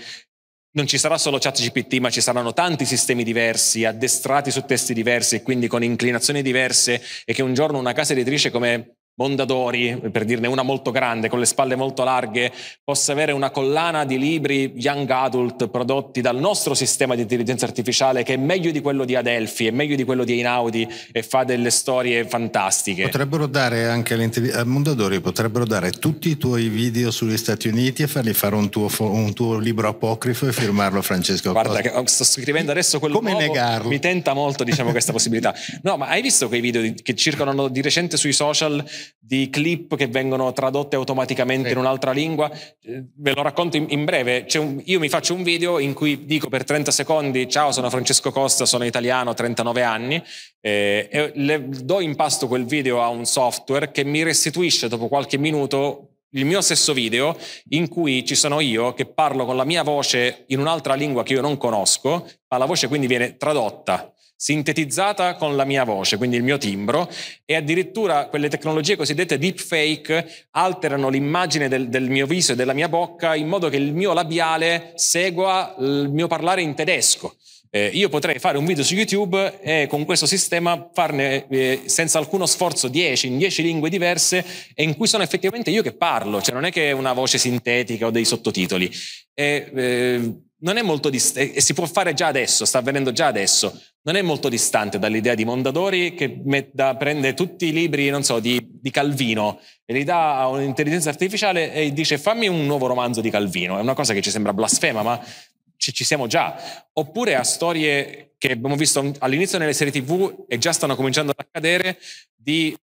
non ci sarà solo ChatGPT, ma ci saranno tanti sistemi diversi, addestrati su testi diversi e quindi con inclinazioni diverse, e che un giorno una casa editrice come Mondadori, per dirne una molto grande, con le spalle molto larghe, possa avere una collana di libri young adult prodotti dal nostro sistema di intelligenza artificiale che è meglio di quello di Adelphi, è meglio di quello di Einaudi e fa delle storie fantastiche. Potrebbero dare anche a eh, Mondadori, potrebbero dare tutti i tuoi video sugli Stati Uniti e fargli fare un tuo, fo- un tuo libro apocrifo e firmarlo Francesco. Guarda, che sto scrivendo adesso quello Come negarlo? mi tenta molto diciamo questa possibilità. No, ma hai visto quei video che circolano di recente sui social di clip che vengono tradotte automaticamente sì. in un'altra lingua. Ve lo racconto in, in breve. Un, io mi faccio un video in cui dico per 30 secondi: Ciao, sono Francesco Costa, sono italiano, 39 anni. Eh, e le, do in pasto quel video a un software che mi restituisce dopo qualche minuto il mio stesso video in cui ci sono io che parlo con la mia voce in un'altra lingua che io non conosco, ma la voce quindi viene tradotta sintetizzata con la mia voce, quindi il mio timbro, e addirittura quelle tecnologie cosiddette deepfake alterano l'immagine del, del, mio viso e della mia bocca in modo che il mio labiale segua il mio parlare in tedesco. Eh, io potrei fare un video su YouTube e con questo sistema farne eh, senza alcuno sforzo 10 in 10 lingue diverse e in cui sono effettivamente io che parlo, cioè non è che è una voce sintetica o dei sottotitoli. E, eh, non è molto distante, e si può fare già adesso, sta avvenendo già adesso, non è molto distante dall'idea di Mondadori che met- prende tutti i libri, non so, di, di Calvino e li dà a un'intelligenza artificiale e dice fammi un nuovo romanzo di Calvino. È una cosa che ci sembra blasfema, ma ci, ci siamo già. Oppure a storie che abbiamo visto all'inizio nelle serie tv e già stanno cominciando ad accadere di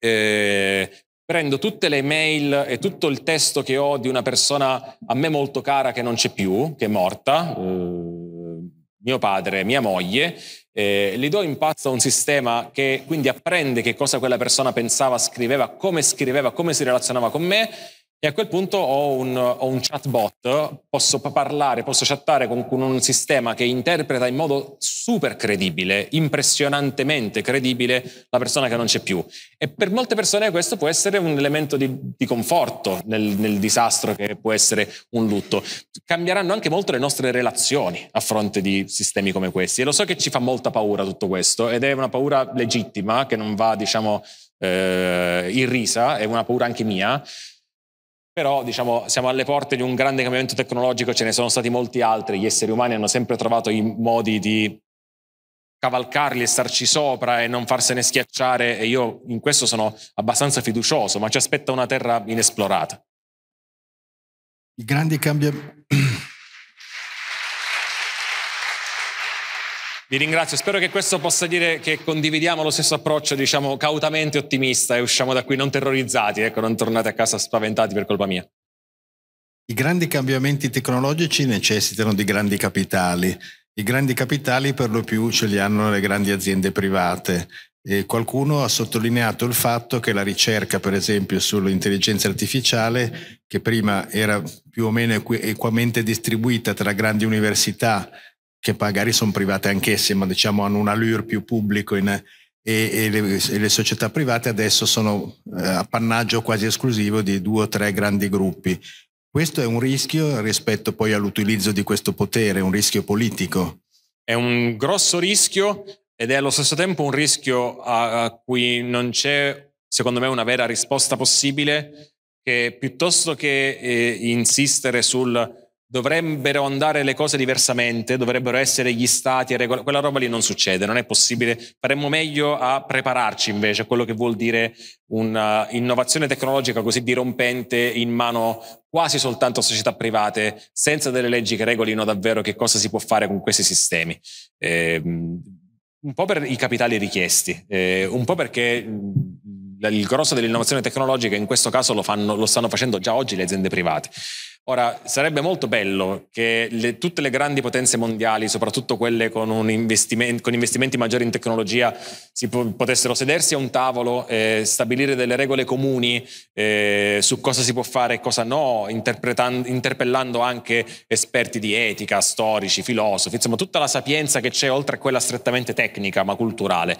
eh, prendo tutte le mail e tutto il testo che ho di una persona a me molto cara che non c'è più, che è morta, eh, mio padre, mia moglie, eh, li do in pazzo a un sistema che quindi apprende che cosa quella persona pensava, scriveva, come scriveva, come si relazionava con me e a quel punto ho un, ho un, chatbot, posso parlare, posso chattare con, con un sistema che interpreta in modo super credibile, impressionantemente credibile, la persona che non c'è più. E per molte persone questo può essere un elemento di, di conforto nel, nel, disastro che può essere un lutto. Cambieranno anche molto le nostre relazioni a fronte di sistemi come questi. E lo so che ci fa molta paura tutto questo, ed è una paura legittima che non va, diciamo, eh, irrisa, è una paura anche mia però diciamo, siamo alle porte di un grande cambiamento tecnologico, ce ne sono stati molti altri, gli esseri umani hanno sempre trovato i modi di cavalcarli e starci sopra e non farsene schiacciare e io in questo sono abbastanza fiducioso, ma ci aspetta una terra inesplorata. I grandi cambiamenti... Vi ringrazio, spero che questo possa dire che condividiamo lo stesso approccio, diciamo, cautamente ottimista e usciamo da qui non terrorizzati, ecco, non tornate a casa spaventati per colpa mia. I grandi cambiamenti tecnologici necessitano di grandi capitali. I grandi capitali per lo più ce li hanno le grandi aziende private. E qualcuno ha sottolineato il fatto che la ricerca, per esempio, sull'intelligenza artificiale, che prima era più o meno equamente distribuita tra grandi università che magari sono private anch'esse, ma diciamo hanno un allure più pubblico in, e, e, le, e, le, società private adesso sono eh, appannaggio quasi esclusivo di due o tre grandi gruppi. Questo è un rischio rispetto poi all'utilizzo di questo potere, un rischio politico. È un grosso rischio ed è allo stesso tempo un rischio a, a cui non c'è, secondo me, una vera risposta possibile che piuttosto che eh, insistere sul dovrebbero andare le cose diversamente, dovrebbero essere gli stati, regol- quella roba lì non succede, non è possibile. Faremmo meglio a prepararci invece a quello che vuol dire un'innovazione tecnologica così dirompente in mano quasi soltanto a società private, senza delle leggi che regolino davvero che cosa si può fare con questi sistemi. Eh, un po' per i capitali richiesti, eh, un po' perché mm, il grosso dell'innovazione tecnologica in questo caso lo, fanno, lo stanno facendo già oggi le aziende private. Ora, sarebbe molto bello che le, tutte le grandi potenze mondiali, soprattutto quelle con, investiment, con investimenti maggiori in tecnologia, si po- potessero sedersi a un tavolo, eh, stabilire delle regole comuni eh, su cosa si può fare e cosa no, interpellando anche esperti di etica, storici, filosofi, insomma tutta la sapienza che c'è oltre a quella strettamente tecnica ma culturale.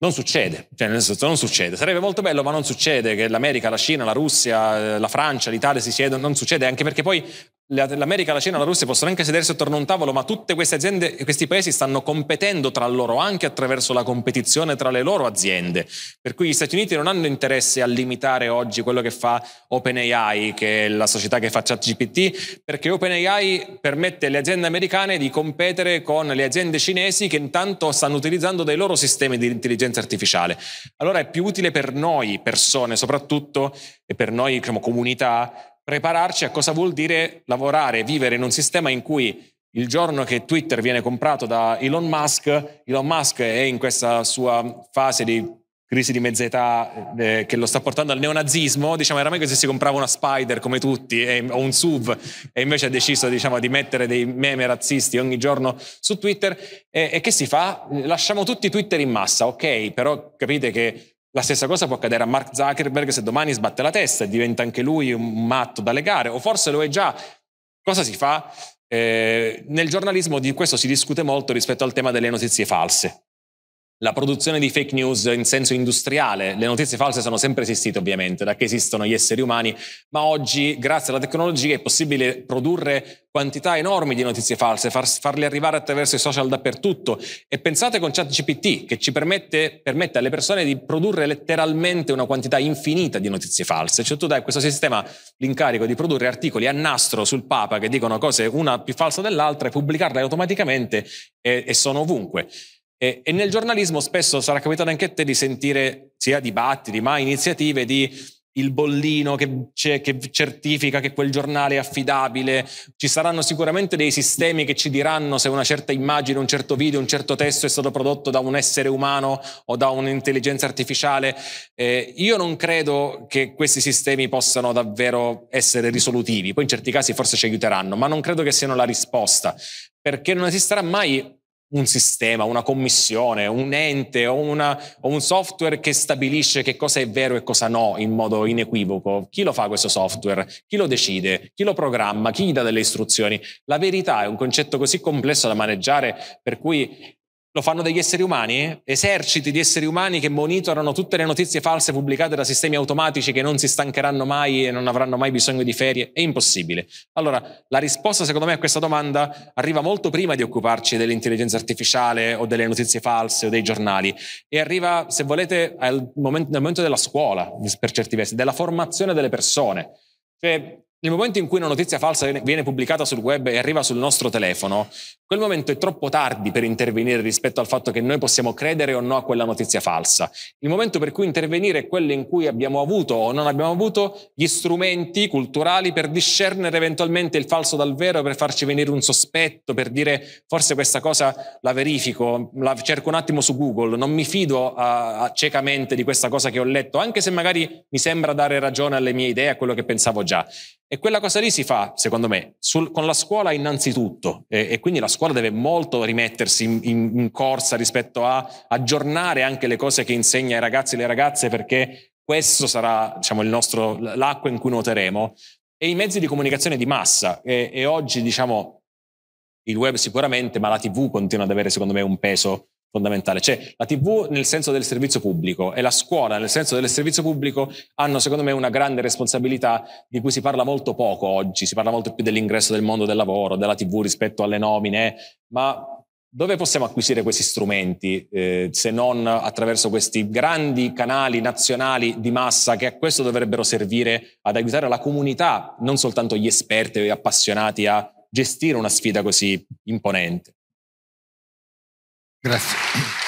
Non succede, cioè nel senso non succede. Sarebbe molto bello, ma non succede che l'America, la Cina, la Russia, eh, la Francia, l'Italia si siedano. non succede anche perché poi l'America, la Cina, la Russia possono anche sedersi attorno a un tavolo, ma tutte queste aziende e questi paesi stanno competendo tra loro anche attraverso la competizione tra le loro aziende. Per cui gli Stati Uniti non hanno interesse a limitare oggi quello che fa OpenAI, che è la società che fa ChatGPT, perché OpenAI permette alle aziende americane di competere con le aziende cinesi che intanto stanno utilizzando dei loro sistemi di intelligenza l'intelligenza artificiale. Allora è più utile per noi persone soprattutto e per noi diciamo, comunità prepararci a cosa vuol dire lavorare, vivere in un sistema in cui il giorno che Twitter viene comprato da Elon Musk, Elon Musk è in questa sua fase di crisi di mezza età eh, eh, che lo sta portando al neonazismo, diciamo, era meglio se si comprava una Spider come tutti e, o un SUV e invece ha deciso diciamo, di mettere dei meme razzisti ogni giorno su Twitter. E, e che si fa? Lasciamo tutti Twitter in massa, ok, però capite che la stessa cosa può accadere a Mark Zuckerberg se domani sbatte la testa e diventa anche lui un matto da legare, o forse lo è già. Cosa si fa? Eh, nel giornalismo di questo si discute molto rispetto al tema delle notizie false la produzione di fake news in senso industriale. Le notizie false sono sempre esistite ovviamente, da che esistono gli esseri umani, ma oggi grazie alla tecnologia è possibile produrre quantità enormi di notizie false, far, farle arrivare attraverso i social dappertutto. E pensate con ChatGPT che ci permette, permette, alle persone di produrre letteralmente una quantità infinita di notizie false. Cioè tu dai a questo sistema l'incarico di produrre articoli a nastro sul Papa che dicono cose una più falsa dell'altra e pubblicarle automaticamente e, e sono ovunque. E, e, nel giornalismo spesso sarà capitato anche a te di sentire sia dibattiti, ma iniziative di il bollino che, che, certifica che quel giornale è affidabile, ci saranno sicuramente dei sistemi che ci diranno se una certa immagine, un certo video, un certo testo è stato prodotto da un essere umano o da un'intelligenza artificiale. Eh, io non credo che questi sistemi possano davvero essere risolutivi, poi in certi casi forse ci aiuteranno, ma non credo che siano la risposta, perché non esisterà mai un sistema, una commissione, un ente o, una, o, un software che stabilisce che cosa è vero e cosa no in modo inequivoco. Chi lo fa questo software? Chi lo decide? Chi lo programma? Chi gli dà delle istruzioni? La verità è un concetto così complesso da maneggiare per cui lo fanno degli esseri umani? Eserciti di esseri umani che monitorano tutte le notizie false pubblicate da sistemi automatici che non si stancheranno mai e non avranno mai bisogno di ferie? È impossibile. Allora, la risposta secondo me a questa domanda arriva molto prima di occuparci dell'intelligenza artificiale o delle notizie false o dei giornali e arriva, se volete, al momento, nel momento della scuola, per certi versi, della formazione delle persone. Cioè, nel momento in cui una notizia falsa viene pubblicata sul web e arriva sul nostro telefono, quel momento è troppo tardi per intervenire rispetto al fatto che noi possiamo credere o no a quella notizia falsa. Il momento per cui intervenire è quello in cui abbiamo avuto o non abbiamo avuto gli strumenti culturali per discernere eventualmente il falso dal vero, per farci venire un sospetto, per dire forse questa cosa la verifico, la cerco un attimo su Google, non mi fido a, a ciecamente di questa cosa che ho letto, anche se magari mi sembra dare ragione alle mie idee, a quello che pensavo già. E quella cosa lì si fa, secondo me, sul, con la scuola innanzitutto e, e, quindi la scuola deve molto rimettersi in, in, in, corsa rispetto a aggiornare anche le cose che insegna ai ragazzi e alle ragazze perché questo sarà diciamo, nostro, l'acqua in cui nuoteremo. E i mezzi di comunicazione di massa e, e oggi diciamo il web sicuramente, ma la tv continua ad avere secondo me un peso fondamentale. Cioè la TV nel senso del servizio pubblico e la scuola nel senso del servizio pubblico hanno secondo me una grande responsabilità di cui si parla molto poco oggi, si parla molto più dell'ingresso del mondo del lavoro, della TV rispetto alle nomine, ma dove possiamo acquisire questi strumenti eh, se non attraverso questi grandi canali nazionali di massa che a questo dovrebbero servire ad aiutare la comunità, non soltanto gli esperti o gli appassionati a gestire una sfida così imponente? Gracias.